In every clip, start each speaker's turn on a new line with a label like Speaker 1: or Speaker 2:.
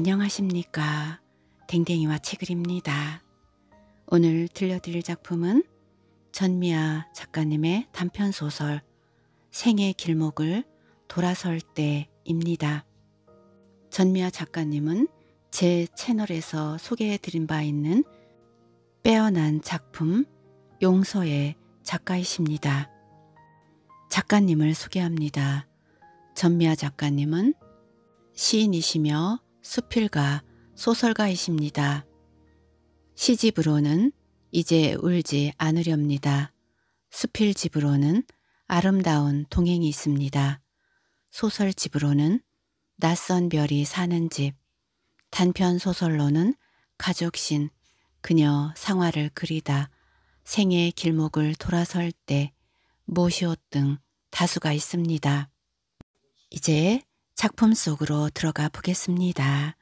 Speaker 1: 안녕하십니까. 댕댕이와 책을입니다. 오늘 들려드릴 작품은 전미아 작가님의 단편소설 생의 길목을 돌아설 때입니다. 전미아 작가님은 제 채널에서 소개해드린 바 있는 빼어난 작품 용서의 작가이십니다. 작가님을 소개합니다. 전미아 작가님은 시인이시며 수필가, 소설가이십니다. 시집으로는 이제 울지 않으렵니다. 수필집으로는 아름다운 동행이 있습니다. 소설집으로는 낯선 별이 사는 집, 단편 소설로는 가족신, 그녀 상화를 그리다, 생의 길목을 돌아설 때, 모시옷 등 다수가 있습니다. 이제 작품 속으로 들어가 보겠습니다.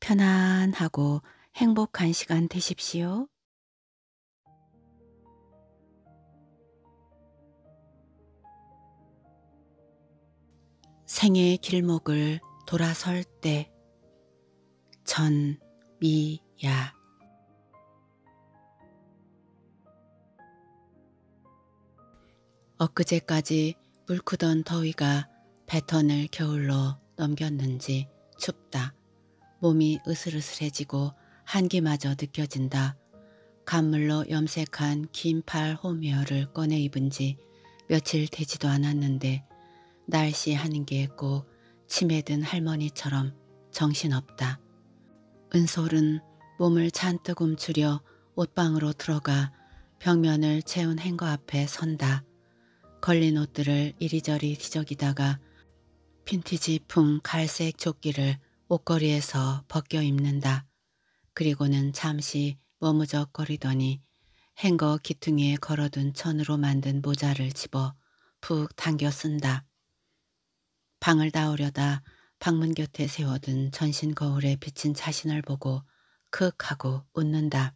Speaker 1: 편안하고 행복한 시간 되십시오. 생의 길목을 돌아설 때 전미야 엊그제까지 물크던 더위가 패턴을 겨울로 넘겼는지 춥다. 몸이 으슬으슬해지고 한기마저 느껴진다. 간물로 염색한 긴팔 호미어를 꺼내 입은 지 며칠 되지도 않았는데 날씨 하는 게꼭 치매 든 할머니처럼 정신없다. 은솔은 몸을 잔뜩 움츠려 옷방으로 들어가 벽면을 채운 행거 앞에 선다. 걸린 옷들을 이리저리 뒤적이다가 핀티지풍 갈색 조끼를 옷걸이에서 벗겨 입는다. 그리고는 잠시 머무적거리더니 행거 기퉁이에 걸어둔 천으로 만든 모자를 집어 푹 당겨 쓴다. 방을 닿오려다 방문 곁에 세워둔 전신 거울에 비친 자신을 보고 크 하고 웃는다.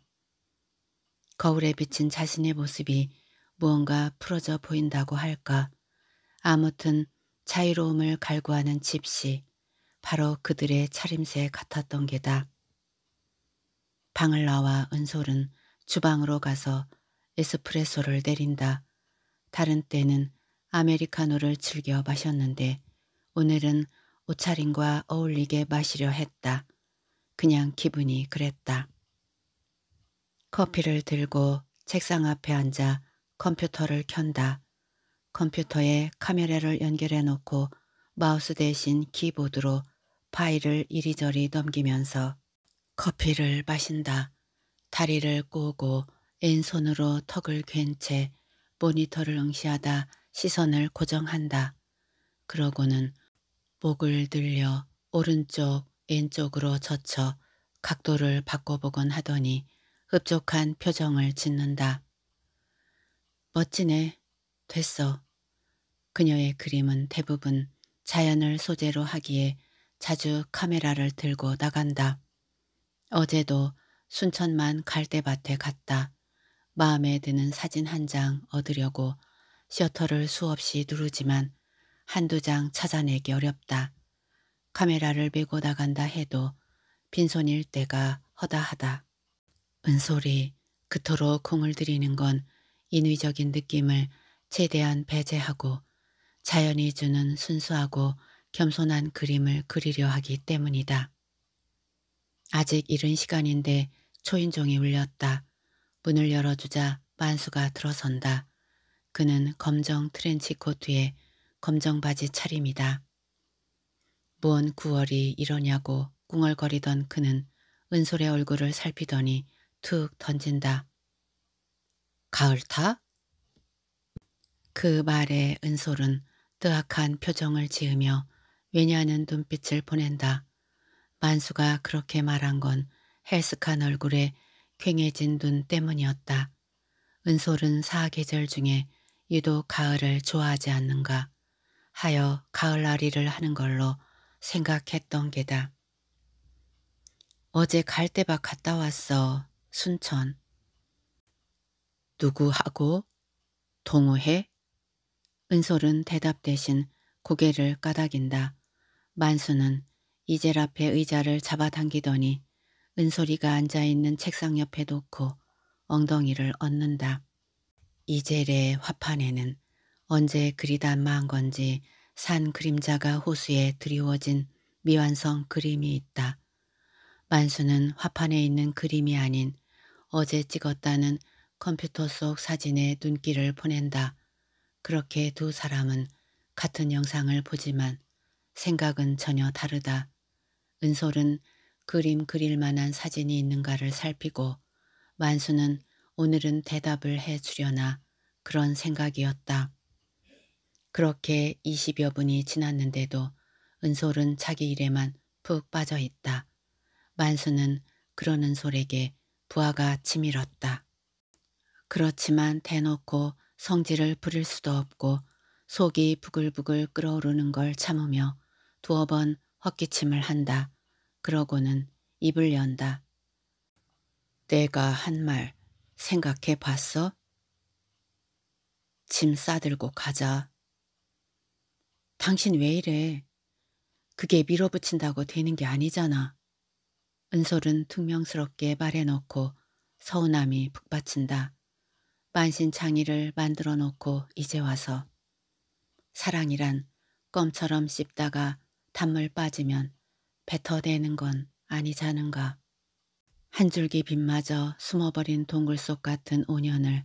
Speaker 1: 거울에 비친 자신의 모습이 무언가 풀어져 보인다고 할까. 아무튼 자유로움을 갈구하는 집시 바로 그들의 차림새 같았던 게다. 방을 나와 은솔은 주방으로 가서 에스프레소를 내린다. 다른 때는 아메리카노를 즐겨 마셨는데 오늘은 옷차림과 어울리게 마시려 했다. 그냥 기분이 그랬다. 커피를 들고 책상 앞에 앉아 컴퓨터를 켠다. 컴퓨터에 카메라를 연결해 놓고 마우스 대신 키보드로 파일을 이리저리 넘기면서 커피를 마신다. 다리를 꼬고 왼손으로 턱을 괜채 모니터를 응시하다 시선을 고정한다. 그러고는 목을 들려 오른쪽 왼쪽으로 젖혀 각도를 바꿔보곤 하더니 흡족한 표정을 짓는다. 멋지네. 됐어. 그녀의 그림은 대부분 자연을 소재로 하기에 자주 카메라를 들고 나간다. 어제도 순천만 갈대밭에 갔다. 마음에 드는 사진 한 장 얻으려고 셔터를 수없이 누르지만 한두 장 찾아내기 어렵다. 카메라를 메고 나간다 해도 빈손일 때가 허다하다. 은솔이 그토록 공을 들이는 건 인위적인 느낌을 최대한 배제하고 자연이 주는 순수하고 겸손한 그림을 그리려 하기 때문이다. 아직 이른 시간인데 초인종이 울렸다. 문을 열어주자 만수가 들어선다. 그는 검정 트렌치 코트에 검정 바지 차림이다. 뭔 9월이 이러냐고 꿍얼거리던 그는 은솔의 얼굴을 살피더니 툭 던진다. 가을 타? 그 말에 은솔은 뜨악한 표정을 지으며 왜냐하는 눈빛을 보낸다. 만수가 그렇게 말한 건 헬스칸 얼굴에 퀭해진 눈 때문이었다. 은솔은 사계절 중에 유독 가을을 좋아하지 않는가 하여 가을날이를 하는 걸로 생각했던 게다. 어제 갈대밭 갔다 왔어. 순천. 누구하고? 동호해 은솔은 대답 대신 고개를 까닥인다. 만수는 이젤 앞에 의자를 잡아당기더니 은솔이가 앉아있는 책상 옆에 놓고 엉덩이를 얹는다. 이젤의 화판에는 언제 그리다 망 건지 산 그림자가 호수에 드리워진 미완성 그림이 있다. 만수는 화판에 있는 그림이 아닌 어제 찍었다는 컴퓨터 속 사진에 눈길을 보낸다. 그렇게 두 사람은 같은 영상을 보지만 생각은 전혀 다르다. 은솔은 그림 그릴 만한 사진이 있는가를 살피고 만수는 오늘은 대답을 해주려나 그런 생각이었다. 그렇게 20여 분이 지났는데도 은솔은 자기 일에만 푹 빠져 있다. 만수는 그런 은솔에게 부하가 치밀었다. 그렇지만 대놓고 성질을 부릴 수도 없고 속이 부글부글 끓어오르는 걸 참으며 두어 번 헛기침을 한다. 그러고는 입을 연다. 내가 한 말 생각해 봤어? 짐 싸들고 가자. 당신 왜 이래? 그게 밀어붙인다고 되는 게 아니잖아. 은솔은 퉁명스럽게 말해놓고 서운함이 북받친다. 만신창이를 만들어 놓고 이제 와서 사랑이란 껌처럼 씹다가 단물 빠지면 뱉어대는 건 아니자는가. 한 줄기 빛마저 숨어버린 동굴 속 같은 5년을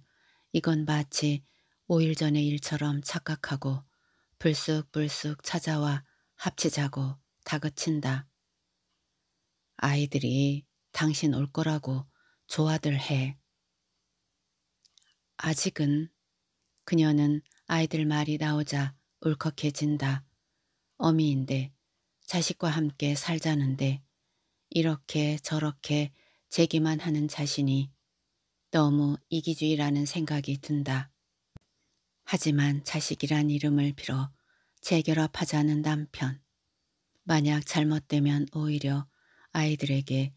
Speaker 1: 이건 마치 5일 전의 일처럼 착각하고 불쑥불쑥 찾아와 합치자고 다그친다. 아이들이 당신 올 거라고 조화들 해. 아직은 그녀는 아이들 말이 나오자 울컥해진다. 어미인데 자식과 함께 살자는데 이렇게 저렇게 재기만 하는 자신이 너무 이기주의라는 생각이 든다. 하지만 자식이란 이름을 빌어 재결합하자는 남편. 만약 잘못되면 오히려 아이들에게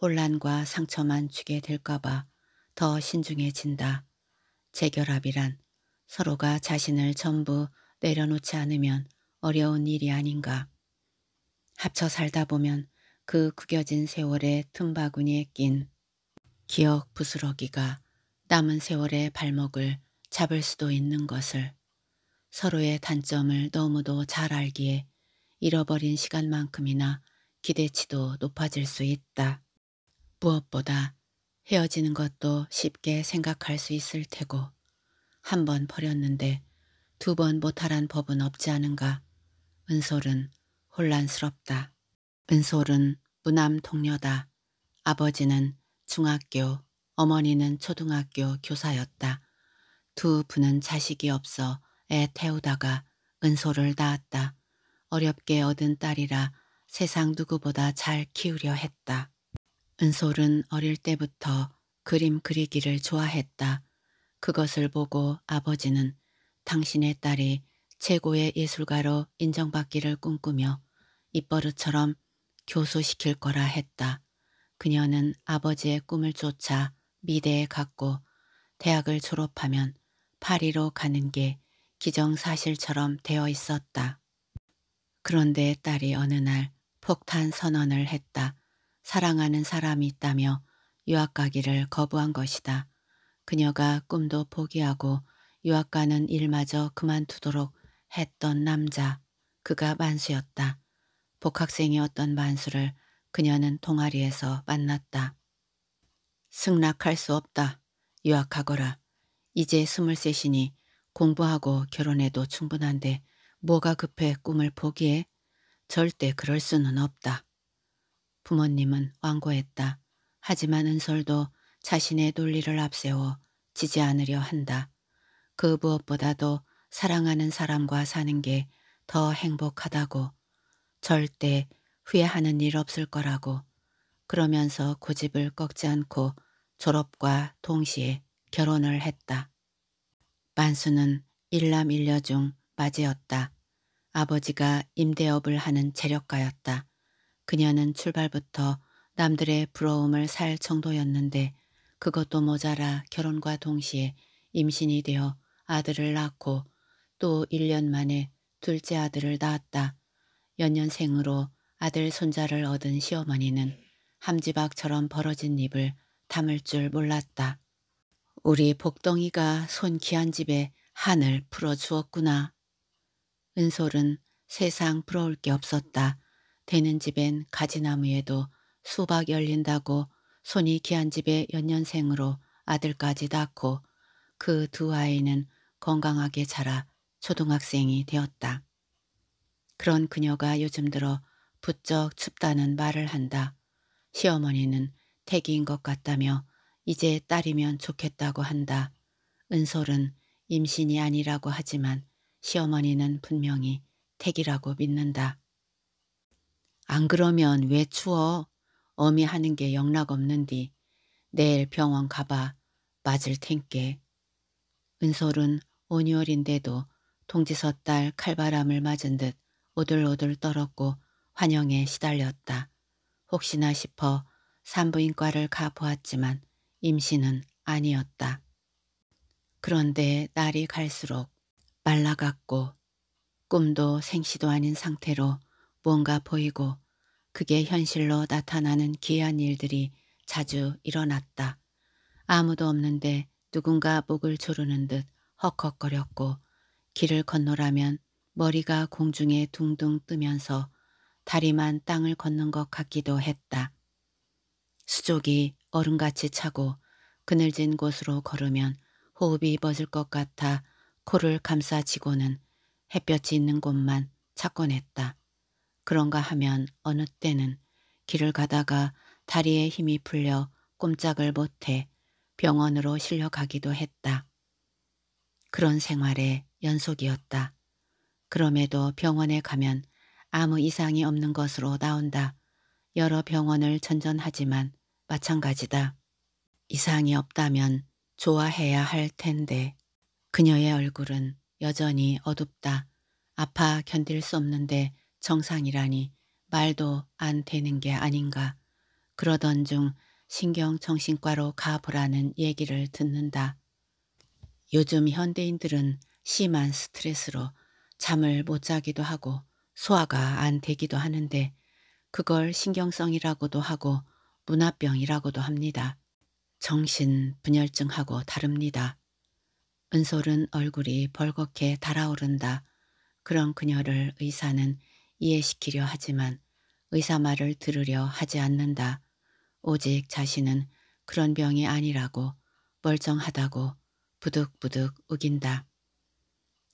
Speaker 1: 혼란과 상처만 주게 될까봐 더 신중해진다. 재결합이란 서로가 자신을 전부 내려놓지 않으면 어려운 일이 아닌가. 합쳐 살다 보면 그 구겨진 세월의 틈바구니에 낀 기억 부스러기가 남은 세월의 발목을 잡을 수도 있는 것을 서로의 단점을 너무도 잘 알기에 잃어버린 시간만큼이나 기대치도 높아질 수 있다. 무엇보다 헤어지는 것도 쉽게 생각할 수 있을 테고 한 번 버렸는데 두 번 못하란 법은 없지 않은가. 은솔은 혼란스럽다. 은솔은 무남 동료다. 아버지는 중학교, 어머니는 초등학교 교사였다. 두 분은 자식이 없어 애 태우다가 은솔을 낳았다. 어렵게 얻은 딸이라 세상 누구보다 잘 키우려 했다. 은솔은 어릴 때부터 그림 그리기를 좋아했다. 그것을 보고 아버지는 당신의 딸이 최고의 예술가로 인정받기를 꿈꾸며 입버릇처럼 교수시킬 거라 했다. 그녀는 아버지의 꿈을 쫓아 미대에 갔고 대학을 졸업하면 파리로 가는 게 기정사실처럼 되어 있었다. 그런데 딸이 어느 날 폭탄 선언을 했다. 사랑하는 사람이 있다며 유학 가기를 거부한 것이다. 그녀가 꿈도 포기하고 유학 가는 일마저 그만두도록 했던 남자, 그가 만수였다. 복학생이었던 만수를 그녀는 동아리에서 만났다. 승낙할 수 없다. 유학하거라. 이제 스물셋이니 공부하고 결혼해도 충분한데 뭐가 급해 꿈을 포기해? 절대 그럴 수는 없다. 부모님은 완고했다. 하지만 은솔도 자신의 논리를 앞세워 지지 않으려 한다. 그 무엇보다도 사랑하는 사람과 사는 게 더 행복하다고 절대 후회하는 일 없을 거라고 그러면서 고집을 꺾지 않고 졸업과 동시에 결혼을 했다. 만수는 일남일녀 중 맞이였다. 아버지가 임대업을 하는 재력가였다. 그녀는 출발부터 남들의 부러움을 살 정도였는데 그것도 모자라 결혼과 동시에 임신이 되어 아들을 낳고 또 1년 만에 둘째 아들을 낳았다. 연년생으로 아들 손자를 얻은 시어머니는 함지박처럼 벌어진 입을 담을 줄 몰랐다. 우리 복덩이가 손 귀한 집에 한을 풀어주었구나. 은솔은 세상 부러울 게 없었다. 되는 집엔 가지나무에도 수박 열린다고 손이 귀한 집에 연년생으로 아들까지 낳고 그 두 아이는 건강하게 자라 초등학생이 되었다. 그런 그녀가 요즘 들어 부쩍 춥다는 말을 한다. 시어머니는 태기인 것 같다며 이제 딸이면 좋겠다고 한다. 은솔은 임신이 아니라고 하지만 시어머니는 분명히 택이라고 믿는다. 안 그러면 왜 추워? 어미 하는 게 영락 없는디. 내일 병원 가봐. 맞을 텐께. 은솔은 오뉴월인데도 동지서 딸 칼바람을 맞은 듯 오들오들 떨었고 환영에 시달렸다. 혹시나 싶어 산부인과를 가보았지만 임신은 아니었다. 그런데 날이 갈수록 말라갔고 꿈도 생시도 아닌 상태로 뭔가 보이고 그게 현실로 나타나는 기이한 일들이 자주 일어났다. 아무도 없는데 누군가 목을 조르는 듯 헉헉거렸고 길을 건너라면 머리가 공중에 둥둥 뜨면서 다리만 땅을 걷는 것 같기도 했다. 수족이 얼음같이 차고 그늘진 곳으로 걸으면 호흡이 멎을 것 같아 코를 감싸지고는 햇볕이 있는 곳만 찾곤 했다. 그런가 하면 어느 때는 길을 가다가 다리에 힘이 풀려 꼼짝을 못해 병원으로 실려가기도 했다. 그런 생활의 연속이었다. 그럼에도 병원에 가면 아무 이상이 없는 것으로 나온다. 여러 병원을 전전하지만 마찬가지다. 이상이 없다면 좋아해야 할 텐데 그녀의 얼굴은 여전히 어둡다. 아파 견딜 수 없는데 정상이라니 말도 안 되는 게 아닌가. 그러던 중 신경정신과로 가보라는 얘기를 듣는다. 요즘 현대인들은 심한 스트레스로 잠을 못 자기도 하고 소화가 안 되기도 하는데 그걸 신경성이라고도 하고 문화병이라고도 합니다. 정신분열증하고 다릅니다. 은솔은 얼굴이 벌겋게 달아오른다. 그런 그녀를 의사는 이해시키려 하지만 의사 말을 들으려 하지 않는다. 오직 자신은 그런 병이 아니라고 멀쩡하다고 부득부득 우긴다.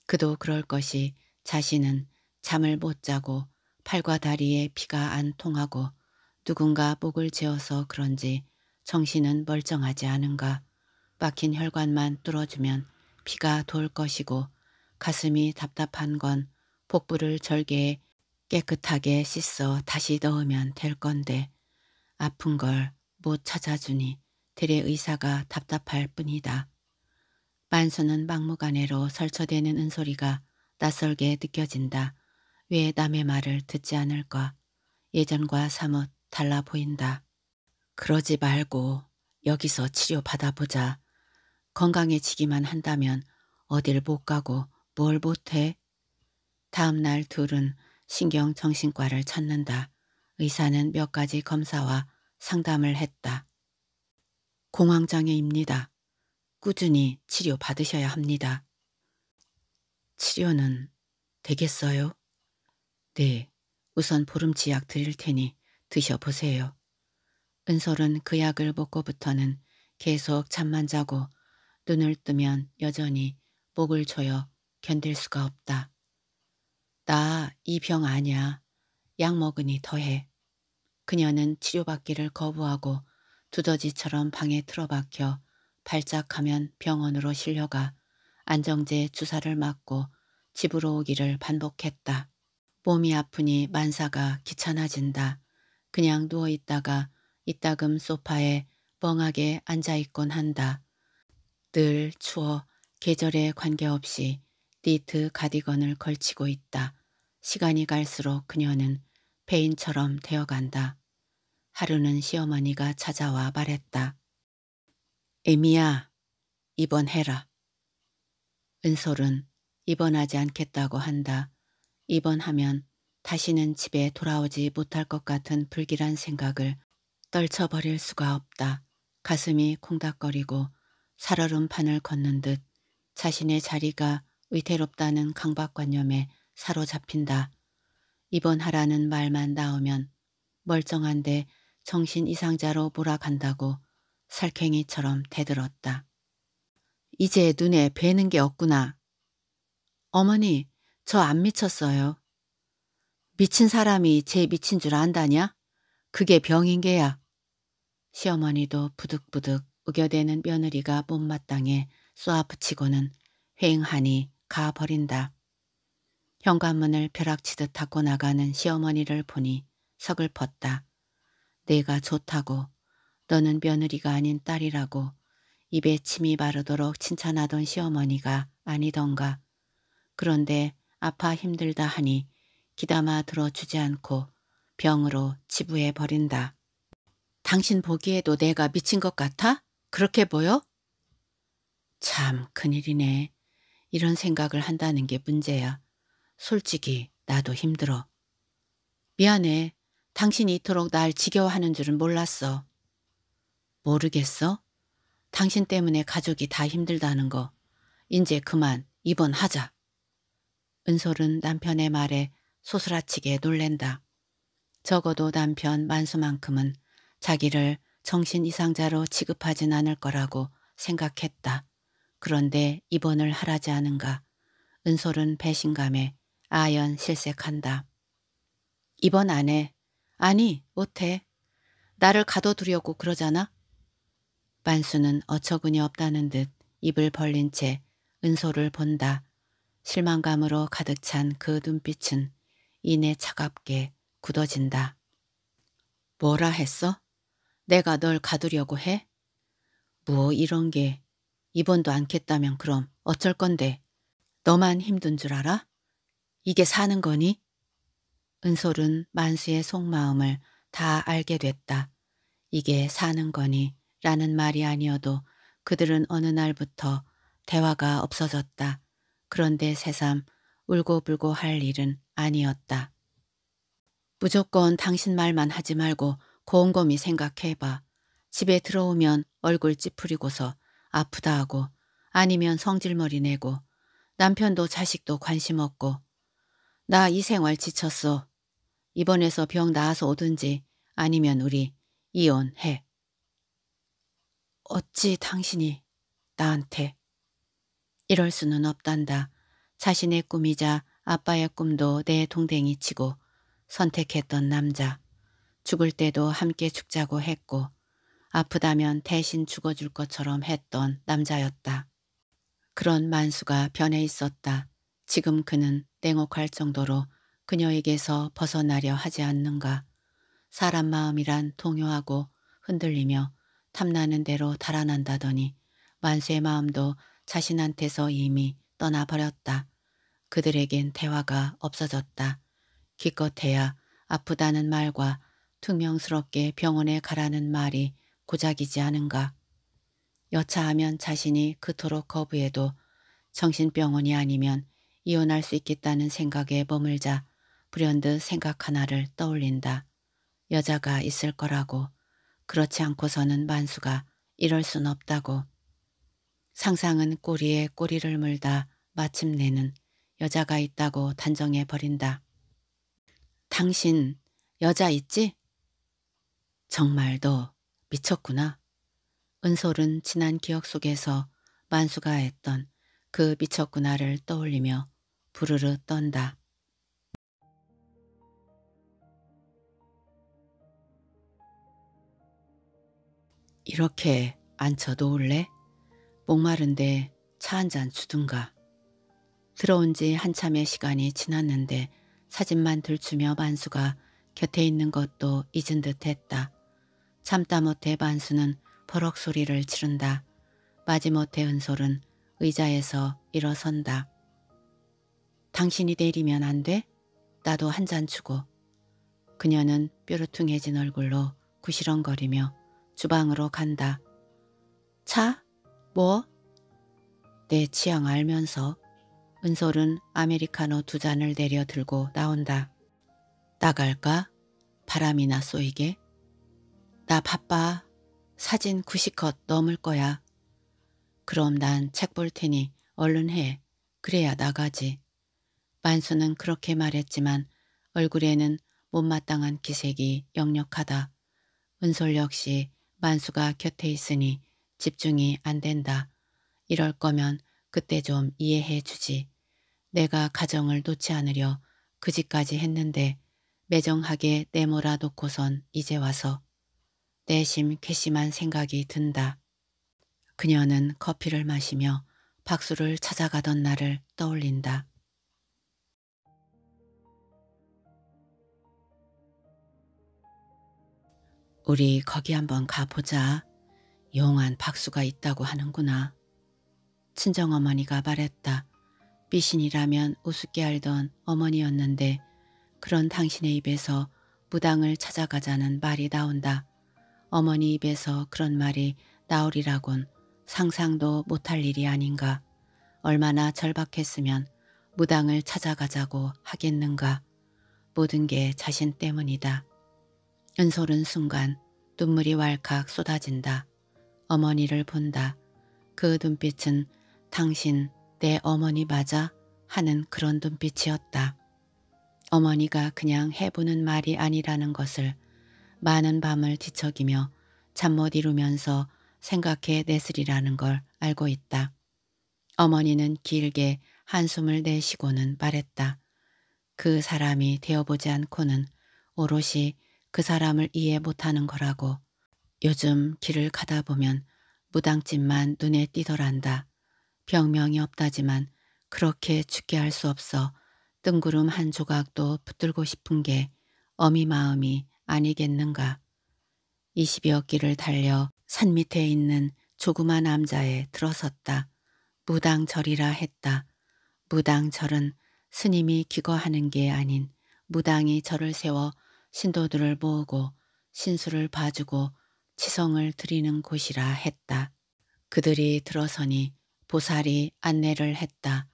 Speaker 1: 그도 그럴 것이 자신은 잠을 못 자고 팔과 다리에 피가 안 통하고 누군가 목을 재어서 그런지 정신은 멀쩡하지 않은가. 막힌 혈관만 뚫어주면 피가 돌 것이고 가슴이 답답한 건 복부를 절개해 깨끗하게 씻어 다시 넣으면 될 건데 아픈 걸 못 찾아주니 들의 의사가 답답할 뿐이다. 만수는 막무가내로 설쳐대는 은솔이가 낯설게 느껴진다. 왜 남의 말을 듣지 않을까. 예전과 사뭇 달라 보인다. 그러지 말고 여기서 치료받아보자. 건강해지기만 한다면 어딜 못 가고 뭘 못해? 다음날 둘은 신경정신과를 찾는다. 의사는 몇 가지 검사와 상담을 했다. 공황장애입니다. 꾸준히 치료 받으셔야 합니다. 치료는 되겠어요? 네, 우선 보름치 약 드릴 테니 드셔보세요. 은솔은 그 약을 먹고부터는 계속 잠만 자고 눈을 뜨면 여전히 목을 조여 견딜 수가 없다. 나이병 아냐. 약 먹으니 더해. 그녀는 치료받기를 거부하고 두더지처럼 방에 틀어박혀 발작하면 병원으로 실려가 안정제 주사를 맞고 집으로 오기를 반복했다. 몸이 아프니 만사가 귀찮아진다. 그냥 누워있다가 이따금 소파에 뻥하게 앉아있곤 한다. 늘 추워 계절에 관계없이 니트 가디건을 걸치고 있다. 시간이 갈수록 그녀는 폐인처럼 되어간다. 하루는 시어머니가 찾아와 말했다. 에미야, 입원해라. 은솔은 입원하지 않겠다고 한다. 입원하면 다시는 집에 돌아오지 못할 것 같은 불길한 생각을 떨쳐버릴 수가 없다. 가슴이 콩닥거리고 살얼음판을 걷는 듯 자신의 자리가 위태롭다는 강박관념에 사로잡힌다. 입원하라는 말만 나오면 멀쩡한데 정신 이상자로 몰아간다고 살쾡이처럼 대들었다. 이제 눈에 뵈는 게 없구나. 어머니, 저 안 미쳤어요. 미친 사람이 제 미친 줄 안다냐? 그게 병인 게야. 시어머니도 부득부득 우겨대는 며느리가 못마땅해 쏘아붙이고는 휑하니 가버린다. 현관문을 벼락치듯 닫고 나가는 시어머니를 보니 서글펐다. 내가 좋다고 너는 며느리가 아닌 딸이라고 입에 침이 바르도록 칭찬하던 시어머니가 아니던가. 그런데 아파 힘들다 하니 기담아 들어주지 않고 병으로 지부해 버린다. 당신 보기에도 내가 미친 것 같아? 그렇게 보여? 참 큰일이네. 이런 생각을 한다는 게 문제야. 솔직히 나도 힘들어. 미안해. 당신이 이토록 날 지겨워하는 줄은 몰랐어. 모르겠어? 당신 때문에 가족이 다 힘들다는 거. 이제 그만 입원하자. 은솔은 남편의 말에 소스라치게 놀랜다. 적어도 남편 만수만큼은 자기를 정신 이상자로 취급하진 않을 거라고 생각했다. 그런데 입원을 하라지 않은가. 은솔은 배신감에 아연 실색한다. 입원 안 해. 아니 못해. 나를 가둬두려고 그러잖아. 반수는 어처구니 없다는 듯 입을 벌린 채 은솔을 본다. 실망감으로 가득 찬 그 눈빛은 이내 차갑게 굳어진다. 뭐라 했어? 내가 널 가두려고 해? 뭐 이런 게 이번도 않겠다면 그럼 어쩔 건데 너만 힘든 줄 알아? 이게 사는 거니? 은솔은 만수의 속마음을 다 알게 됐다. 이게 사는 거니 라는 말이 아니어도 그들은 어느 날부터 대화가 없어졌다. 그런데 새삼 울고불고 할 일은 아니었다. 무조건 당신 말만 하지 말고 곰곰이 생각해봐. 집에 들어오면 얼굴 찌푸리고서 아프다 하고 아니면 성질머리 내고 남편도 자식도 관심 없고 나 이 생활 지쳤어. 입원해서 병 나아서 오든지 아니면 우리 이혼해. 어찌 당신이 나한테 이럴 수는 없단다. 자신의 꿈이자 아빠의 꿈도 내 동댕이 치고 선택했던 남자. 죽을 때도 함께 죽자고 했고 아프다면 대신 죽어줄 것처럼 했던 남자였다. 그런 만수가 변해 있었다. 지금 그는 냉혹할 정도로 그녀에게서 벗어나려 하지 않는가. 사람 마음이란 동요하고 흔들리며 탐나는 대로 달아난다더니 만수의 마음도 자신한테서 이미 떠나버렸다. 그들에겐 대화가 없어졌다. 기껏해야 아프다는 말과 퉁명스럽게 병원에 가라는 말이 고작이지 않은가. 여차하면 자신이 그토록 거부해도 정신병원이 아니면 이혼할 수 있겠다는 생각에 머물자 불현듯 생각 하나를 떠올린다. 여자가 있을 거라고 그렇지 않고서는 만수가 이럴 순 없다고. 상상은 꼬리에 꼬리를 물다 마침내는 여자가 있다고 단정해 버린다. 당신 여자 있지? 정말 도 미쳤구나. 은솔은 지난 기억 속에서 만수가 했던 그 미쳤구나를 떠올리며 부르르 떤다. 이렇게 앉혀 놓을래? 목마른데 차 한 잔 주든가. 들어온 지 한참의 시간이 지났는데 사진만 들추며 만수가 곁에 있는 것도 잊은 듯 했다. 참다 못해 반수는 버럭 소리를 지른다 마지못해 은솔은 의자에서 일어선다. 당신이 내리면 안 돼? 나도 한 잔 주고. 그녀는 뾰루퉁해진 얼굴로 구시렁거리며 주방으로 간다. 차? 뭐? 내 취향 알면서 은솔은 아메리카노 두 잔을 내려 들고 나온다. 나갈까? 바람이나 쏘이게? 나 바빠. 사진 90컷 넘을 거야. 그럼 난 책 볼 테니 얼른 해. 그래야 나가지. 만수는 그렇게 말했지만 얼굴에는 못마땅한 기색이 역력하다. 은솔 역시 만수가 곁에 있으니 집중이 안 된다. 이럴 거면 그때 좀 이해해 주지. 내가 가정을 놓지 않으려 그 집까지 했는데 매정하게 내몰아 놓고선 이제 와서 내심 괘씸한 생각이 든다. 그녀는 커피를 마시며 박수를 찾아가던 날을 떠올린다. 우리 거기 한번 가보자. 용한 박수가 있다고 하는구나. 친정어머니가 말했다. 미신이라면 우습게 알던 어머니였는데 그런 당신의 입에서 무당을 찾아가자는 말이 나온다. 어머니 입에서 그런 말이 나오리라곤 상상도 못할 일이 아닌가. 얼마나 절박했으면 무당을 찾아가자고 하겠는가. 모든 게 자신 때문이다. 은솔은 순간 눈물이 왈칵 쏟아진다. 어머니를 본다. 그 눈빛은 당신 내 어머니 맞아? 하는 그런 눈빛이었다. 어머니가 그냥 해보는 말이 아니라는 것을 많은 밤을 뒤척이며 잠 못 이루면서 생각해 내스리라는걸 알고 있다. 어머니는 길게 한숨을 내쉬고는 말했다. 그 사람이 되어보지 않고는 오롯이 그 사람을 이해 못하는 거라고 요즘 길을 가다 보면 무당집만 눈에 띄더란다. 병명이 없다지만 그렇게 죽게 할 수 없어 뜬구름 한 조각도 붙들고 싶은 게 어미 마음이 아니겠는가. 20여 길을 달려 산 밑에 있는 조그마한 암자에 들어섰다. 무당절이라 했다. 무당절은 스님이 기거하는 게 아닌 무당이 절을 세워 신도들을 모으고 신수를 봐주고 치성을 드리는 곳이라 했다. 그들이 들어서니 보살이 안내를 했다.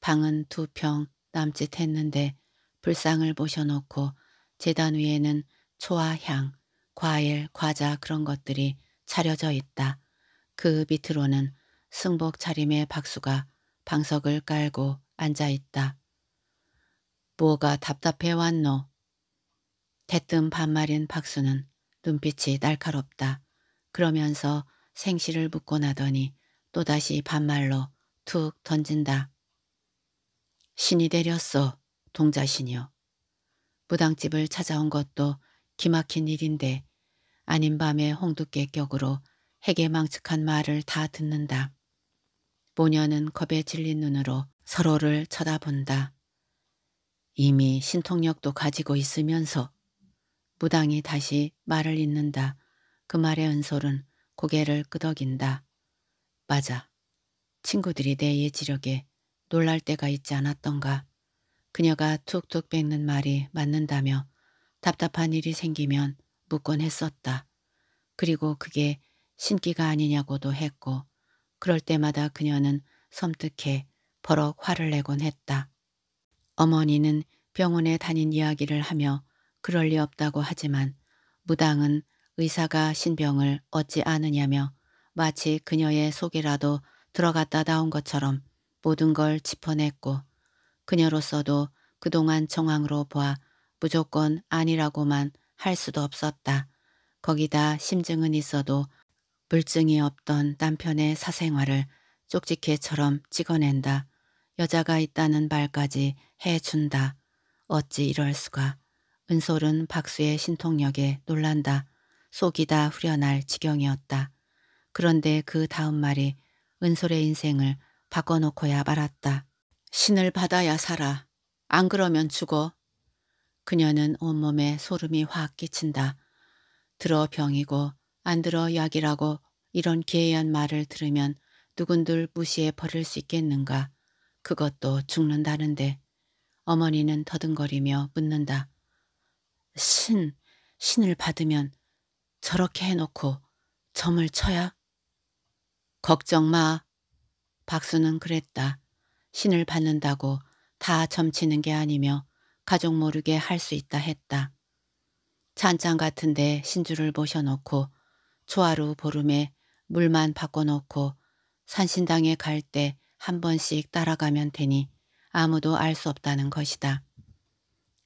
Speaker 1: 방은 두 평 남짓했는데 불상을 보셔놓고 재단 위에는 초와 향, 과일, 과자 그런 것들이 차려져 있다. 그 밑으로는 승복 차림의 박수가 방석을 깔고 앉아 있다. 뭐가 답답해 왔노? 대뜸 반말인 박수는 눈빛이 날카롭다. 그러면서 생시를 묻고 나더니 또다시 반말로 툭 던진다. 신이 되렸소, 동자신이요. 무당집을 찾아온 것도 기막힌 일인데 아닌 밤에 홍두깨 격으로 핵에 망측한 말을 다 듣는다. 모녀는 겁에 질린 눈으로 서로를 쳐다본다. 이미 신통력도 가지고 있으면서 무당이 다시 말을 잇는다. 그 말의 은솔은 고개를 끄덕인다. 맞아. 친구들이 내 예지력에 놀랄 때가 있지 않았던가. 그녀가 툭툭 뱉는 말이 맞는다며 답답한 일이 생기면 묻곤 했었다. 그리고 그게 신기가 아니냐고도 했고 그럴 때마다 그녀는 섬뜩해 버럭 화를 내곤 했다. 어머니는 병원에 다닌 이야기를 하며 그럴 리 없다고 하지만 무당은 의사가 신병을 얻지 않으냐며 마치 그녀의 속이라도 들어갔다 나온 것처럼 모든 걸 짚어냈고 그녀로서도 그동안 정황으로 보아 무조건 아니라고만 할 수도 없었다. 거기다 심증은 있어도 물증이 없던 남편의 사생활을 쪽지게처럼 찍어낸다. 여자가 있다는 말까지 해준다. 어찌 이럴 수가. 은솔은 박수의 신통력에 놀란다. 속이 다 후련할 지경이었다. 그런데 그 다음 말이 은솔의 인생을 바꿔놓고야 말았다. 신을 받아야 살아. 안 그러면 죽어. 그녀는 온몸에 소름이 확 끼친다. 들어 병이고 안 들어 약이라고 이런 기이한 말을 들으면 누군들 무시해 버릴 수 있겠는가. 그것도 죽는다는데 어머니는 더듬거리며 묻는다. 신, 신을 받으면 저렇게 해놓고 점을 쳐야? 걱정 마. 박수는 그랬다. 신을 받는다고 다 점치는 게 아니며 가족 모르게 할 수 있다 했다. 찬장 같은데 신주를 모셔놓고 초하루 보름에 물만 바꿔놓고 산신당에 갈 때 한 번씩 따라가면 되니 아무도 알 수 없다는 것이다.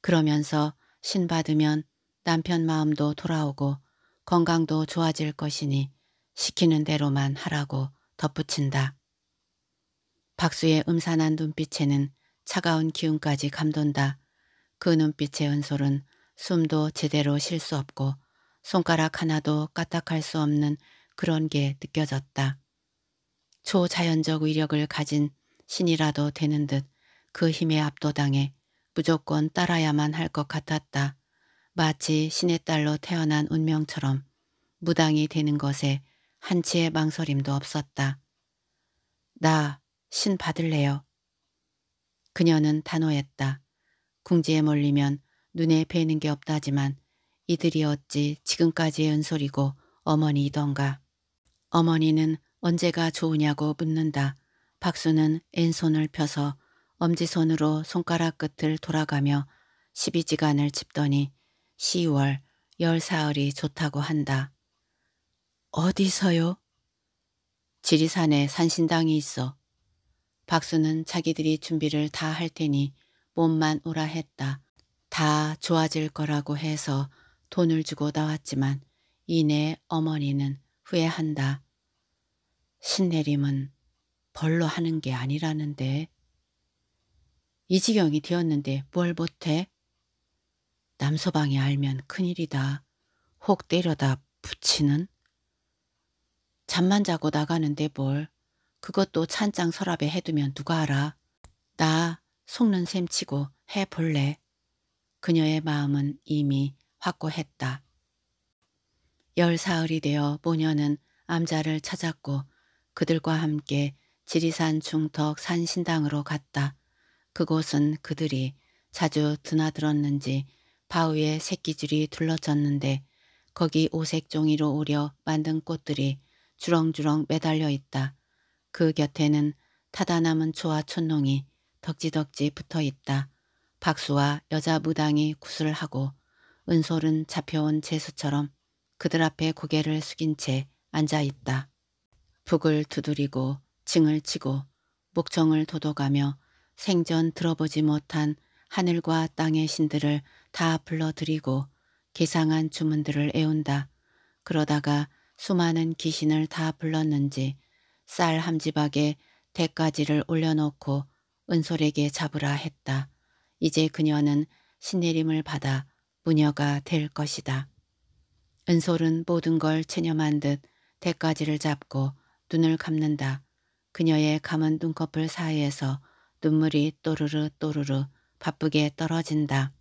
Speaker 1: 그러면서 신 받으면 남편 마음도 돌아오고 건강도 좋아질 것이니 시키는 대로만 하라고 덧붙인다. 박수의 음산한 눈빛에는 차가운 기운까지 감돈다. 그 눈빛의 은솔은 숨도 제대로 쉴 수 없고 손가락 하나도 까딱할 수 없는 그런 게 느껴졌다. 초자연적 위력을 가진 신이라도 되는 듯 그 힘에 압도당해 무조건 따라야만 할 것 같았다. 마치 신의 딸로 태어난 운명처럼 무당이 되는 것에 한치의 망설임도 없었다. 나 신 받을래요. 그녀는 단호했다. 궁지에 몰리면 눈에 뵈는 게 없다지만 이들이 어찌 지금까지의 은솔이고 어머니이던가. 어머니는 언제가 좋으냐고 묻는다. 박수는 왼손을 펴서 엄지손으로 손가락 끝을 돌아가며 12지간을 짚더니 10월 열사흘이 좋다고 한다. 어디서요? 지리산에 산신당이 있어. 박수는 자기들이 준비를 다 할 테니 몸만 오라 했다. 다 좋아질 거라고 해서 돈을 주고 나왔지만 이내 어머니는 후회한다. 신내림은 벌로 하는 게 아니라는데. 이 지경이 되었는데 뭘 못해? 남서방이 알면 큰일이다. 혹 때려다 붙이는? 잠만 자고 나가는데 뭘. 그것도 찬장 서랍에 해두면 누가 알아. 나 속는 셈치고 해볼래. 그녀의 마음은 이미 확고했다. 열 사흘이 되어 모녀는 암자를 찾았고 그들과 함께 지리산 중턱 산신당으로 갔다. 그곳은 그들이 자주 드나들었는지 바위에 새끼줄이 둘러졌는데 거기 오색 종이로 오려 만든 꽃들이 주렁주렁 매달려 있다. 그 곁에는 타다 남은 초와 촌농이 덕지덕지 붙어 있다. 박수와 여자 무당이 구슬을 하고 은솔은 잡혀온 재수처럼 그들 앞에 고개를 숙인 채 앉아 있다. 북을 두드리고 층을 치고 목청을 도도가며 생전 들어보지 못한 하늘과 땅의 신들을 다 불러들이고 개상한 주문들을 애운다. 그러다가 수많은 귀신을 다 불렀는지 쌀 함지박에 대까지를 올려놓고 은솔에게 잡으라 했다. 이제 그녀는 신내림을 받아 무녀가 될 것이다. 은솔은 모든 걸 체념한 듯대까지를 잡고 눈을 감는다. 그녀의 감은 눈꺼풀 사이에서 눈물이 또르르 또르르 바쁘게 떨어진다.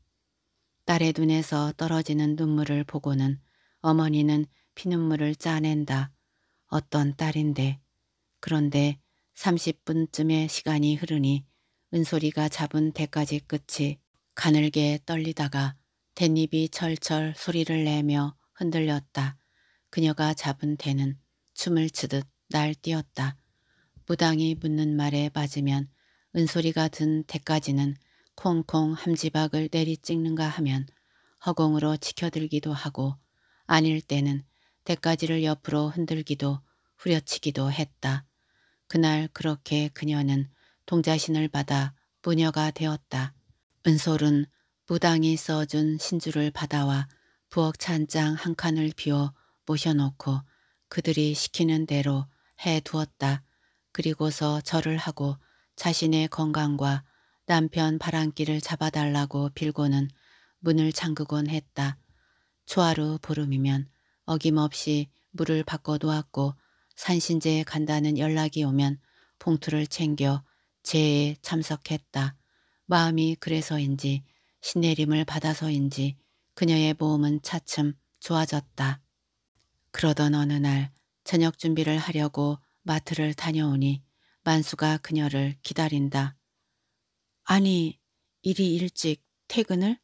Speaker 1: 딸의 눈에서 떨어지는 눈물을 보고는 어머니는 피눈물을 짜낸다. 어떤 딸인데. 그런데 30분쯤의 시간이 흐르니 은솔이가 잡은 대까지 끝이 가늘게 떨리다가 대잎이 철철 소리를 내며 흔들렸다. 그녀가 잡은 대는 춤을 추듯 날뛰었다. 무당이 묻는 말에 맞으면 은솔이가 든 대까지는 콩콩 함지박을 내리찍는가 하면 허공으로 치켜들기도 하고 아닐 때는 대까지를 옆으로 흔들기도 후려치기도 했다. 그날 그렇게 그녀는 동자신을 받아 부녀가 되었다. 은솔은 무당이 써준 신주를 받아와 부엌 찬장 한 칸을 비워 모셔놓고 그들이 시키는 대로 해두었다. 그리고서 절을 하고 자신의 건강과 남편 바람길을 잡아달라고 빌고는 문을 잠그곤 했다. 초하루 보름이면 어김없이 물을 바꿔놓았고 산신제에 간다는 연락이 오면 봉투를 챙겨 제에 참석했다. 마음이 그래서인지 신내림을 받아서인지 그녀의 보험은 차츰 좋아졌다. 그러던 어느 날 저녁 준비를 하려고 마트를 다녀오니 만수가 그녀를 기다린다. 아니, 이리 일찍 퇴근을?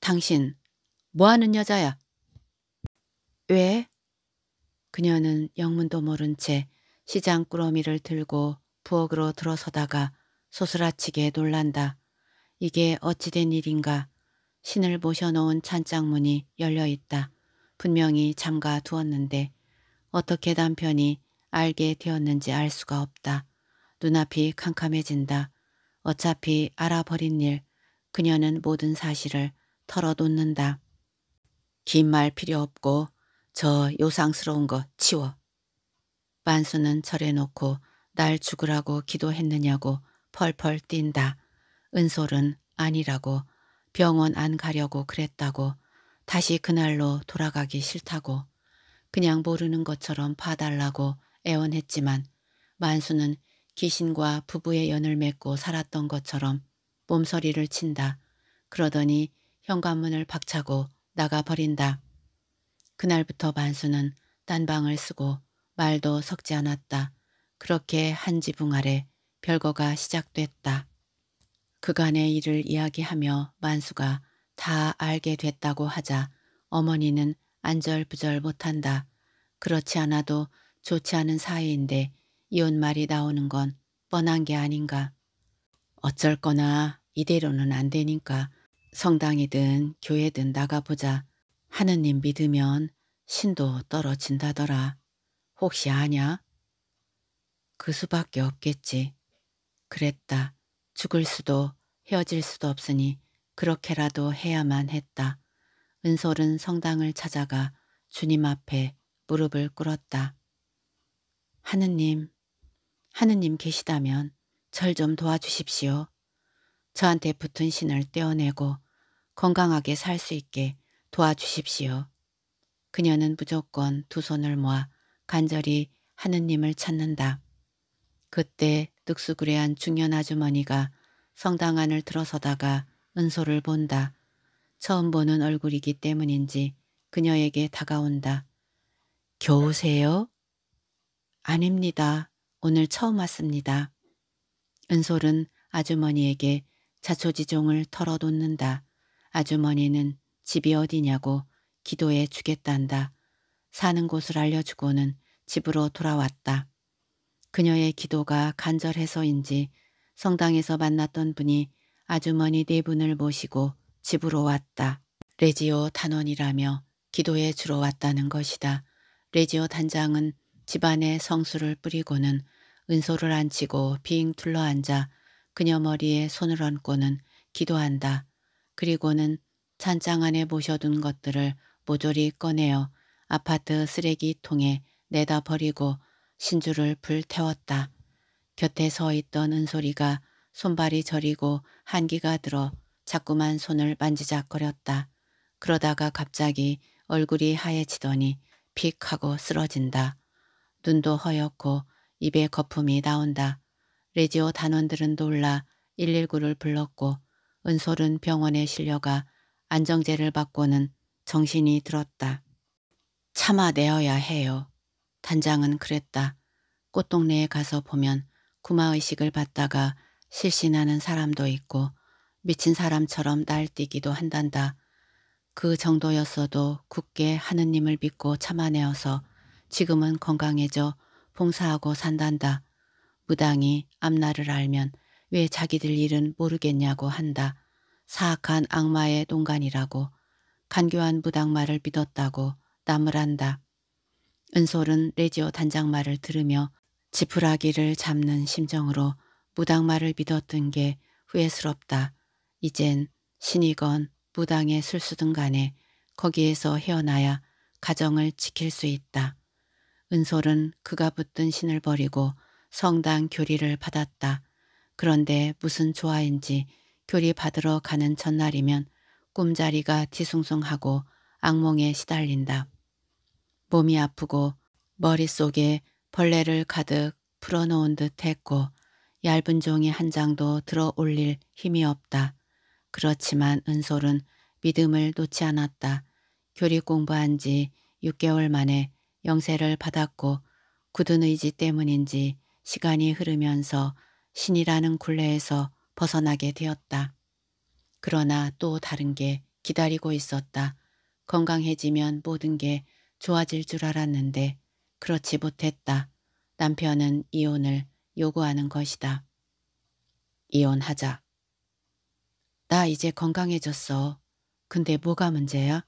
Speaker 1: 당신, 뭐하는 여자야? 왜? 그녀는 영문도 모른 채 시장 꾸러미를 들고 부엌으로 들어서다가 소스라치게 놀란다. 이게 어찌된 일인가. 신을 모셔놓은 찬장문이 열려있다. 분명히 잠가 두었는데 어떻게 남편이 알게 되었는지 알 수가 없다. 눈앞이 캄캄해진다. 어차피 알아버린 일, 그녀는 모든 사실을 털어놓는다. 긴 말 필요 없고 저 요상스러운 거 치워. 만수는 절해놓고 날 죽으라고 기도했느냐고 펄펄 뛴다. 은솔은 아니라고 병원 안 가려고 그랬다고 다시 그날로 돌아가기 싫다고 그냥 모르는 것처럼 봐달라고 애원했지만 만수는 귀신과 부부의 연을 맺고 살았던 것처럼 몸서리를 친다. 그러더니 현관문을 박차고 나가버린다. 그날부터 만수는 딴 방을 쓰고 말도 섞지 않았다. 그렇게 한 지붕 아래 별거가 시작됐다. 그간의 일을 이야기하며 만수가 다 알게 됐다고 하자 어머니는 안절부절 못한다. 그렇지 않아도 좋지 않은 사이인데 이혼말이 나오는 건 뻔한 게 아닌가. 어쩔 거나 이대로는 안 되니까 성당이든 교회든 나가보자. 하느님 믿으면 신도 떨어진다더라. 혹시 아냐? 그 수밖에 없겠지. 그랬다. 죽을 수도 헤어질 수도 없으니 그렇게라도 해야만 했다. 은솔은 성당을 찾아가 주님 앞에 무릎을 꿇었다. 하느님, 하느님 계시다면 절 좀 도와주십시오. 저한테 붙은 신을 떼어내고 건강하게 살 수 있게 도와주십시오. 그녀는 무조건 두 손을 모아 간절히 하느님을 찾는다. 그때 늑수그레한 중년 아주머니가 성당 안을 들어서다가 은솔을 본다. 처음 보는 얼굴이기 때문인지 그녀에게 다가온다. 교우세요? 아닙니다. 오늘 처음 왔습니다. 은솔은 아주머니에게 자초지종을 털어놓는다. 아주머니는 집이 어디냐고 기도해 주겠단다. 사는 곳을 알려주고는 집으로 돌아왔다. 그녀의 기도가 간절해서인지 성당에서 만났던 분이 아주머니 네 분을 모시고 집으로 왔다. 레지오 단원이라며 기도에 주로 왔다는 것이다. 레지오 단장은 집안에 성수를 뿌리고는 은소를 앉히고빙 둘러앉아 그녀 머리에 손을 얹고는 기도한다. 그리고는 찬장 안에 모셔둔 것들을 모조리 꺼내어 아파트 쓰레기통에 내다 버리고 신주를 불태웠다. 곁에 서 있던 은솔이가 손발이 저리고 한기가 들어 자꾸만 손을 만지작거렸다. 그러다가 갑자기 얼굴이 하얘지더니 픽 하고 쓰러진다. 눈도 허옇고 입에 거품이 나온다. 레지오 단원들은 놀라 119를 불렀고 은솔은 병원에 실려가 안정제를 받고는 정신이 들었다. 참아내어야 해요. 단장은 그랬다. 꽃동네에 가서 보면 구마의식을 받다가 실신하는 사람도 있고 미친 사람처럼 날뛰기도 한단다. 그 정도였어도 굳게 하느님을 믿고 참아내어서 지금은 건강해져 봉사하고 산단다. 무당이 앞날을 알면 왜 자기들 일은 모르겠냐고 한다. 사악한 악마의 농간이라고 간교한 무당말을 믿었다고 나무한다 은솔은 레지오 단장 말을 들으며 지푸라기를 잡는 심정으로 무당 말을 믿었던 게 후회스럽다. 이젠 신이건 무당의 술수든 간에 거기에서 헤어나야 가정을 지킬 수 있다. 은솔은 그가 붙든 신을 버리고 성당 교리를 받았다. 그런데 무슨 조화인지 교리 받으러 가는 전날이면 꿈자리가 뒤숭숭하고 악몽에 시달린다. 몸이 아프고 머릿속에 벌레를 가득 풀어놓은 듯 했고 얇은 종이 한 장도 들어 올릴 힘이 없다. 그렇지만 은솔은 믿음을 놓지 않았다. 교립 공부한 지 6개월 만에 영세를 받았고 굳은 의지 때문인지 시간이 흐르면서 신이라는 굴레에서 벗어나게 되었다. 그러나 또 다른 게 기다리고 있었다. 건강해지면 모든 게 좋아질 줄 알았는데 그렇지 못했다. 남편은 이혼을 요구하는 것이다. 이혼하자. 나 이제 건강해졌어. 근데 뭐가 문제야?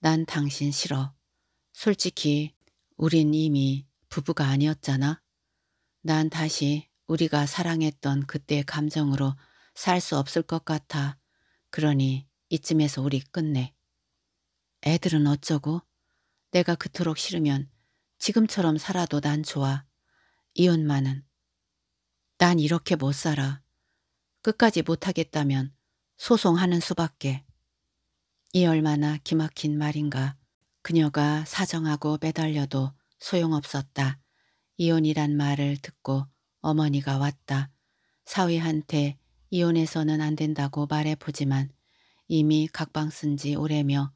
Speaker 1: 난 당신 싫어. 솔직히 우린 이미 부부가 아니었잖아. 난 다시 우리가 사랑했던 그때의 감정으로 살 수 없을 것 같아. 그러니 이쯤에서 우리 끝내. 애들은 어쩌고? 내가 그토록 싫으면 지금처럼 살아도 난 좋아. 이웃만은. 난 이렇게 못 살아. 끝까지 못하겠다면 소송하는 수밖에. 이 얼마나 기막힌 말인가. 그녀가 사정하고 매달려도 소용없었다. 이혼이란 말을 듣고 어머니가 왔다. 사위한테 이혼해서는 안 된다고 말해보지만 이미 각방 쓴 지 오래며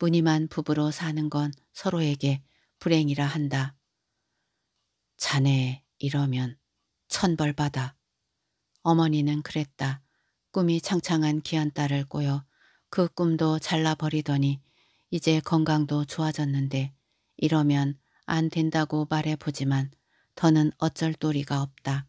Speaker 1: 무늬만 부부로 사는 건 서로에게 불행이라 한다. 자네 이러면 천벌받아. 어머니는 그랬다. 꿈이 창창한 귀한 딸을 꼬여 그 꿈도 잘라버리더니 이제 건강도 좋아졌는데 이러면 안 된다고 말해보지만 더는 어쩔 도리가 없다.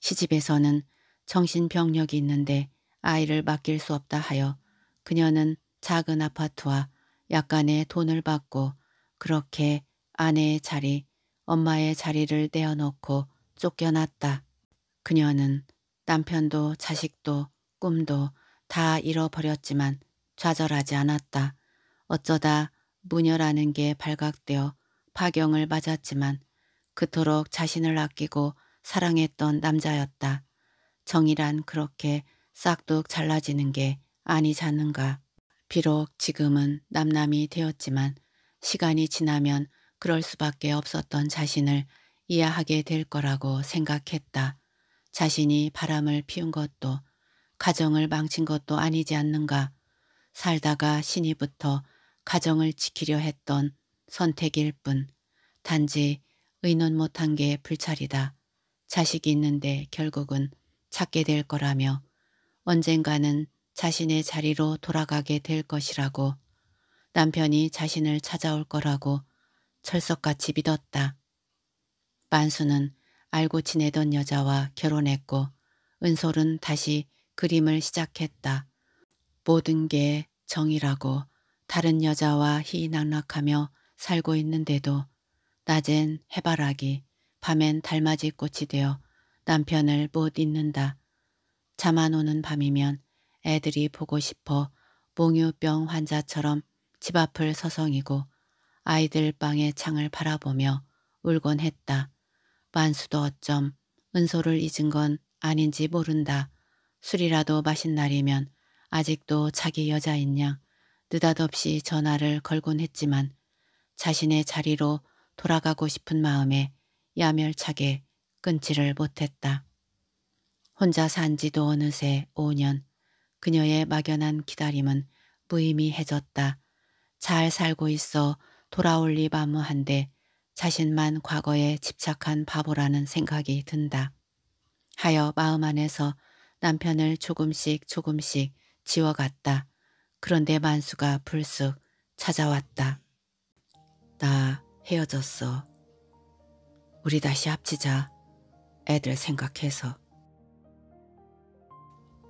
Speaker 1: 시집에서는 정신병력이 있는데 아이를 맡길 수 없다 하여 그녀는 작은 아파트와 약간의 돈을 받고 그렇게 아내의 자리, 엄마의 자리를 떼어놓고 쫓겨났다. 그녀는 남편도 자식도 꿈도 다 잃어버렸지만 좌절하지 않았다. 어쩌다 무녀라는 게 발각되어 파경을 맞았지만 그토록 자신을 아끼고 사랑했던 남자였다. 정이란 그렇게 싹둑 잘라지는 게아니잖는가 비록 지금은 남남이 되었지만 시간이 지나면 그럴 수밖에 없었던 자신을 이해하게 될 거라고 생각했다. 자신이 바람을 피운 것도 가정을 망친 것도 아니지 않는가. 살다가 신이 부터 가정을 지키려 했던 선택일 뿐 단지 의논 못한 게 불찰이다. 자식이 있는데 결국은 찾게 될 거라며 언젠가는 자신의 자리로 돌아가게 될 것이라고 남편이 자신을 찾아올 거라고 철석같이 믿었다. 만수는 알고 지내던 여자와 결혼했고 은솔은 다시 그림을 시작했다. 모든 게 정이라고 다른 여자와 희낙낙하며 살고 있는데도 낮엔 해바라기, 밤엔 달맞이 꽃이 되어 남편을 못 잊는다. 잠 안 오는 밤이면 애들이 보고 싶어 몽유병 환자처럼 집 앞을 서성이고 아이들 방의 창을 바라보며 울곤 했다. 만수도 어쩜 은소를 잊은 건 아닌지 모른다. 술이라도 마신 날이면 아직도 자기 여자인 양 느닷없이 전화를 걸곤 했지만 자신의 자리로 돌아가고 싶은 마음에 야멸차게 끊지를 못했다. 혼자 산 지도 어느새 5년 그녀의 막연한 기다림은 무의미해졌다. 잘 살고 있어 돌아올 리 만무한데 자신만 과거에 집착한 바보라는 생각이 든다. 하여 마음 안에서 남편을 조금씩 조금씩 지워갔다. 그런데 만수가 불쑥 찾아왔다. 나 헤어졌어. 우리 다시 합치자. 애들 생각해서.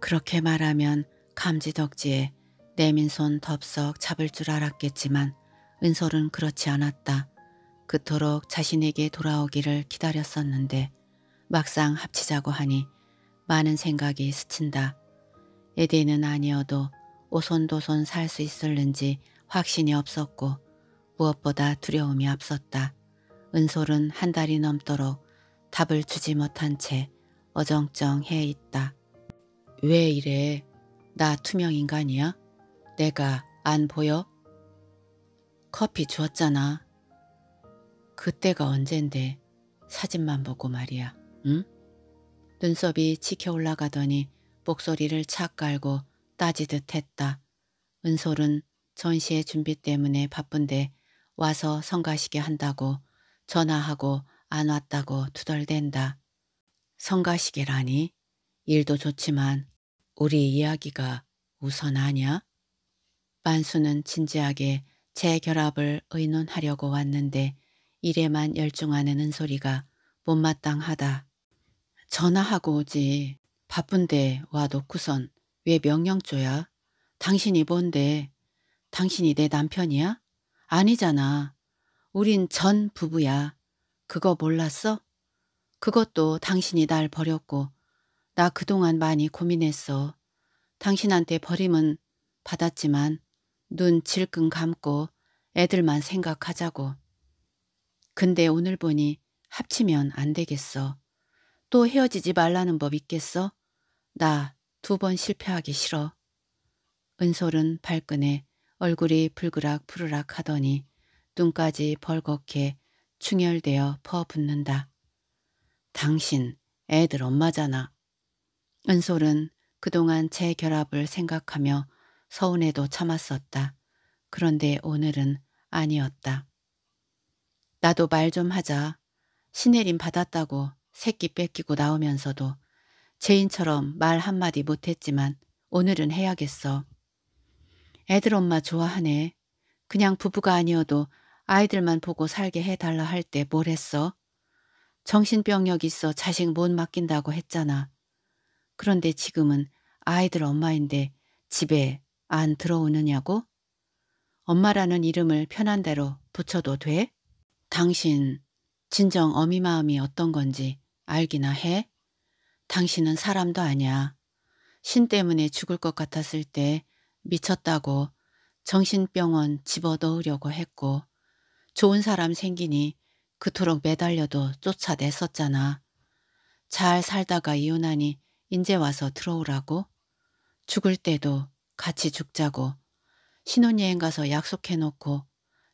Speaker 1: 그렇게 말하면 감지덕지에 내민 손 덥석 잡을 줄 알았겠지만 은솔은 그렇지 않았다. 그토록 자신에게 돌아오기를 기다렸었는데 막상 합치자고 하니 많은 생각이 스친다. 에디는 아니어도 오손도손 살 수 있을는지 확신이 없었고 무엇보다 두려움이 앞섰다. 은솔은 한 달이 넘도록 답을 주지 못한 채 어정쩡해 있다. 왜 이래? 나 투명 인간이야? 내가 안 보여? 커피 주었잖아. 그때가 언젠데 사진만 보고 말이야. 응? 눈썹이 치켜 올라가더니 목소리를 착 깔고 따지듯 했다. 은솔은 전시회 준비 때문에 바쁜데 와서 성가시게 한다고 전화하고 안 왔다고 투덜댄다. 성가시게라니? 일도 좋지만 우리 이야기가 우선아냐 만수는 진지하게 재 결합을 의논하려고 왔는데 일에만 열중하는 은소리가 못마땅하다. 전화하고 오지. 바쁜데 와 놓고선 왜 명령조야? 당신이 뭔데? 당신이 내 남편이야? 아니잖아. 우린 전 부부야. 그거 몰랐어? 그것도 당신이 날 버렸고 나 그동안 많이 고민했어. 당신한테 버림은 받았지만 눈 질끈 감고 애들만 생각하자고. 근데 오늘 보니 합치면 안 되겠어. 또 헤어지지 말라는 법 있겠어? 나 두 번 실패하기 싫어. 은솔은 발끈해 얼굴이 불그락 푸르락 하더니 눈까지 벌겋게 충혈되어 퍼붓는다. 당신 애들 엄마잖아. 은솔은 그동안 제 결합을 생각하며 서운해도 참았었다. 그런데 오늘은 아니었다. 나도 말 좀 하자. 신혜림 받았다고 새끼 뺏기고 나오면서도 제인처럼 말 한마디 못했지만 오늘은 해야겠어. 애들 엄마 좋아하네. 그냥 부부가 아니어도 아이들만 보고 살게 해달라 할 때 뭘 했어? 정신병력 있어 자식 못 맡긴다고 했잖아. 그런데 지금은 아이들 엄마인데 집에 안 들어오느냐고? 엄마라는 이름을 편한 대로 붙여도 돼? 당신 진정 어미 마음이 어떤 건지 알기나 해? 당신은 사람도 아니야. 신 때문에 죽을 것 같았을 때 미쳤다고 정신병원 집어넣으려고 했고 좋은 사람 생기니 그토록 매달려도 쫓아냈었잖아. 잘 살다가 이혼하니 이제 와서 들어오라고? 죽을 때도 같이 죽자고 신혼여행 가서 약속해놓고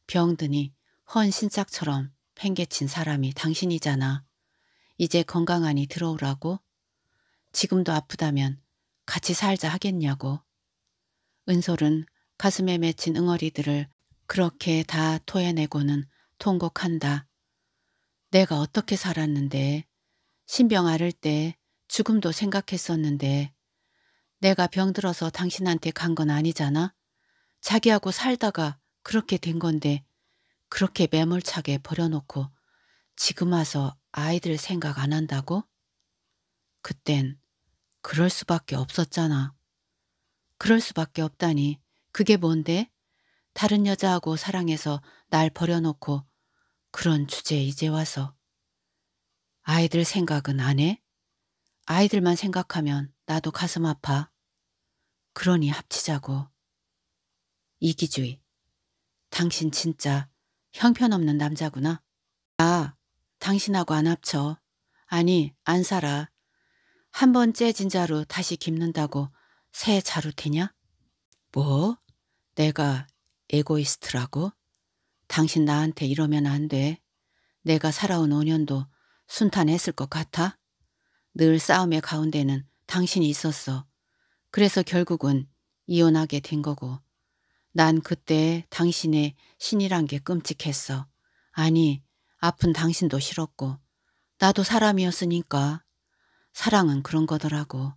Speaker 1: 병드니 헌 신짝처럼 팽개친 사람이 당신이잖아. 이제 건강하니 들어오라고? 지금도 아프다면 같이 살자 하겠냐고. 은솔은 가슴에 맺힌 응어리들을 그렇게 다 토해내고는 통곡한다. 내가 어떻게 살았는데 신병 앓을 때 죽음도 생각했었는데 내가 병들어서 당신한테 간 건 아니잖아. 자기하고 살다가 그렇게 된 건데 그렇게 매몰차게 버려놓고 지금 와서 아이들 생각 안 한다고? 그땐 그럴 수밖에 없었잖아. 그럴 수밖에 없다니 그게 뭔데? 다른 여자하고 사랑해서 날 버려놓고 그런 주제에 이제 와서 아이들 생각은 안 해? 아이들만 생각하면 나도 가슴 아파. 그러니 합치자고. 이기주의. 당신 진짜 형편없는 남자구나. 나 아, 당신하고 안 합쳐. 아니 안 살아. 한 번 째진 자루 다시 깁는다고 새 자루 테냐? 뭐? 내가 에고이스트라고? 당신 나한테 이러면 안 돼. 내가 살아온 5년도 순탄했을 것 같아? 늘 싸움의 가운데는 당신이 있었어. 그래서 결국은 이혼하게 된 거고. 난 그때 당신의 신이란 게 끔찍했어. 아니, 아픈 당신도 싫었고. 나도 사람이었으니까. 사랑은 그런 거더라고.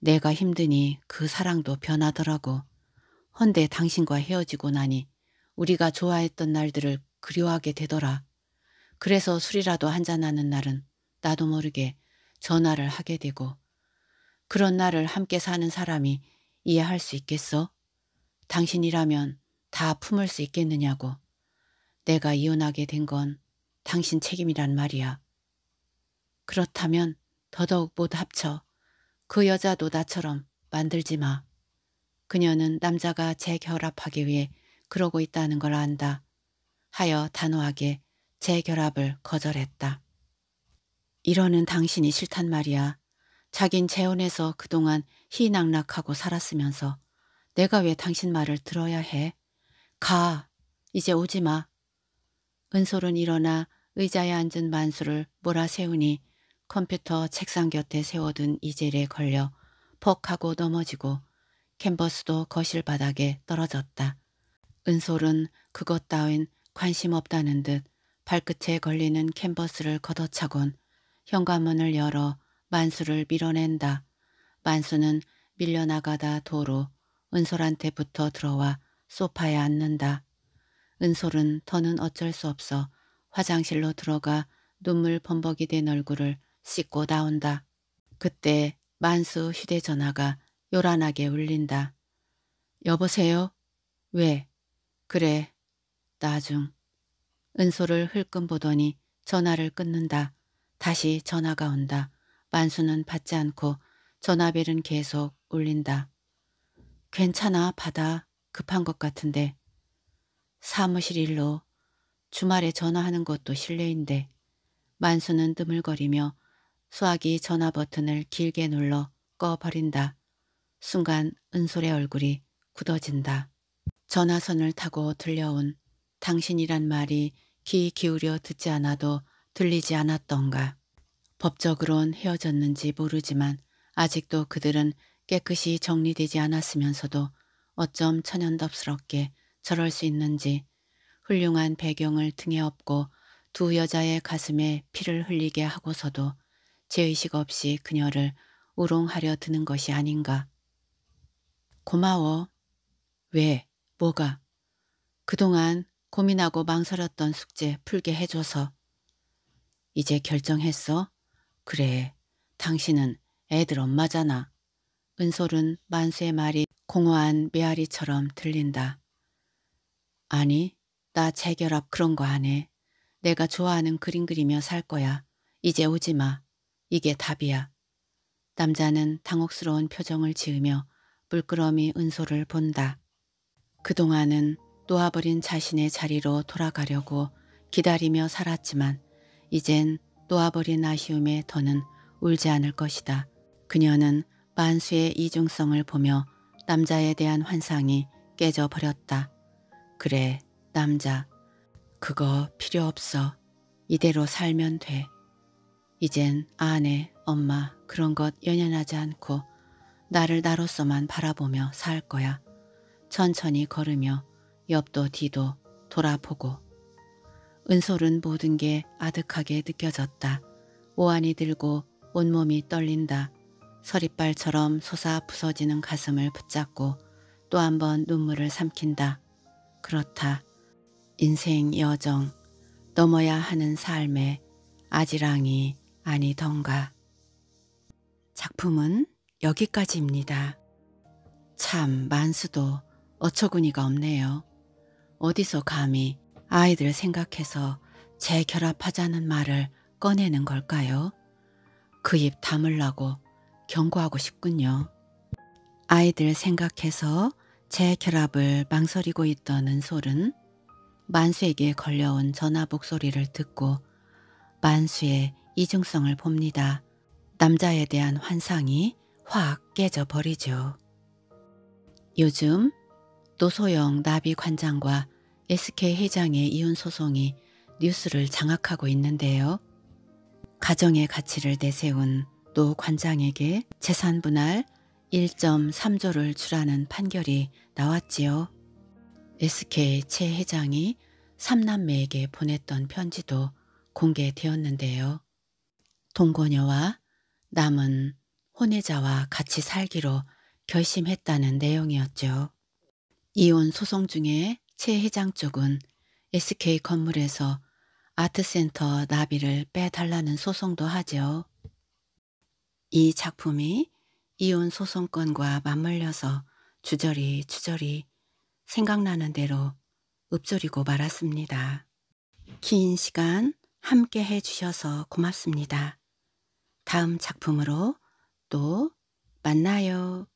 Speaker 1: 내가 힘드니 그 사랑도 변하더라고. 헌데 당신과 헤어지고 나니 우리가 좋아했던 날들을 그리워하게 되더라. 그래서 술이라도 한 잔하는 날은 나도 모르게 전화를 하게 되고 그런 나를 함께 사는 사람이 이해할 수 있겠어? 당신이라면 다 품을 수 있겠느냐고. 내가 이혼하게 된 건 당신 책임이란 말이야. 그렇다면 더더욱 못 합쳐 그 여자도 나처럼 만들지 마. 그녀는 남자가 재결합하기 위해 그러고 있다는 걸 안다. 하여 단호하게 재결합을 거절했다. 이러는 당신이 싫단 말이야. 자긴 재혼해서 그동안 희낙낙하고 살았으면서 내가 왜 당신 말을 들어야 해? 가. 이제 오지 마. 은솔은 일어나 의자에 앉은 만수를 몰아세우니 컴퓨터 책상 곁에 세워둔 이젤에 걸려 퍽 하고 넘어지고 캔버스도 거실 바닥에 떨어졌다. 은솔은 그것 따윈 관심 없다는 듯 발끝에 걸리는 캔버스를 걷어차곤 현관문을 열어 만수를 밀어낸다. 만수는 밀려나가다 도로 은솔한테 붙어 들어와 소파에 앉는다. 은솔은 더는 어쩔 수 없어 화장실로 들어가 눈물 범벅이 된 얼굴을 씻고 나온다. 그때 만수 휴대전화가 요란하게 울린다. 여보세요? 왜? 그래. 나중. 은솔을 흘끔 보더니 전화를 끊는다. 다시 전화가 온다. 만수는 받지 않고 전화벨은 계속 울린다. 괜찮아 받아 급한 것 같은데 사무실 일로 주말에 전화하는 것도 실례인데 만수는 드물거리며 수학이 전화 버튼을 길게 눌러 꺼버린다. 순간 은솔의 얼굴이 굳어진다. 전화선을 타고 들려온 당신이란 말이 귀 기울여 듣지 않아도 들리지 않았던가. 법적으론 헤어졌는지 모르지만 아직도 그들은 깨끗이 정리되지 않았으면서도 어쩜 천연덥스럽게 저럴 수 있는지 훌륭한 배경을 등에 업고 두 여자의 가슴에 피를 흘리게 하고서도 제의식 없이 그녀를 우롱하려 드는 것이 아닌가. 고마워. 왜? 뭐가? 그동안 고민하고 망설였던 숙제 풀게 해줘서 이제 결정했어? 그래, 당신은 애들 엄마잖아. 은솔은 만수의 말이 공허한 메아리처럼 들린다. 아니, 나 재결합 그런 거 안 해. 내가 좋아하는 그림 그리며 살 거야. 이제 오지 마. 이게 답이야. 남자는 당혹스러운 표정을 지으며 물끄러미 은솔을 본다. 그동안은 놓아버린 자신의 자리로 돌아가려고 기다리며 살았지만 이젠 놓아버린 아쉬움에 더는 울지 않을 것이다. 그녀는 만수의 이중성을 보며 남자에 대한 환상이 깨져버렸다. 그래, 남자. 그거 필요 없어. 이대로 살면 돼. 이젠 아내, 엄마 그런 것 연연하지 않고 나를 나로서만 바라보며 살 거야. 천천히 걸으며 옆도 뒤도 돌아보고 은솔은 모든 게 아득하게 느껴졌다. 오한이 들고 온몸이 떨린다. 서리발처럼 솟아 부서지는 가슴을 붙잡고 또 한 번 눈물을 삼킨다. 그렇다. 인생 여정, 넘어야 하는 삶의 아지랑이 아니던가. 작품은 여기까지입니다. 참 만수도 어처구니가 없네요. 어디서 감히 아이들 생각해서 재결합하자는 말을 꺼내는 걸까요? 그 입 다물라고 경고하고 싶군요. 아이들 생각해서 재결합을 망설이고 있던 은솔은 만수에게 걸려온 전화 목소리를 듣고 만수의 이중성을 봅니다. 남자에 대한 환상이 확 깨져버리죠. 요즘 노소영 나비 관장과 SK 회장의 이혼 소송이 뉴스를 장악하고 있는데요. 가정의 가치를 내세운 노 관장에게 재산 분할 1.3조를 주라는 판결이 나왔지요. SK 최 회장이 3남매에게 보냈던 편지도 공개되었는데요. 동거녀와 남은 혼외자와 같이 살기로 결심했다는 내용이었죠. 이혼 소송 중에 최 회장 쪽은 SK 건물에서 아트센터 나비를 빼달라는 소송도 하죠. 이 작품이 이혼 소송권과 맞물려서 주저리 주저리 생각나는 대로 읊조리고 말았습니다. 긴 시간 함께 해주셔서 고맙습니다. 다음 작품으로 또 만나요.